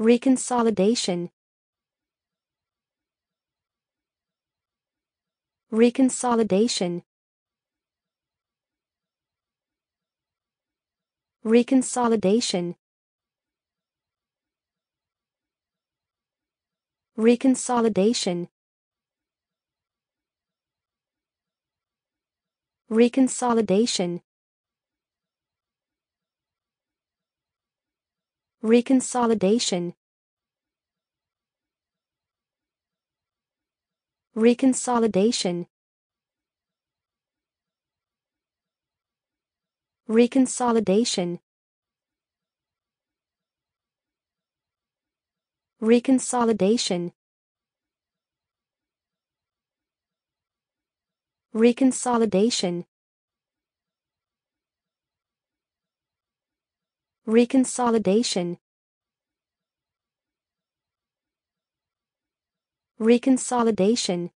Reconsolidation Reconsolidation Reconsolidation Reconsolidation Reconsolidation Reconsolidation Reconsolidation Reconsolidation Reconsolidation Reconsolidation Reconsolidation Reconsolidation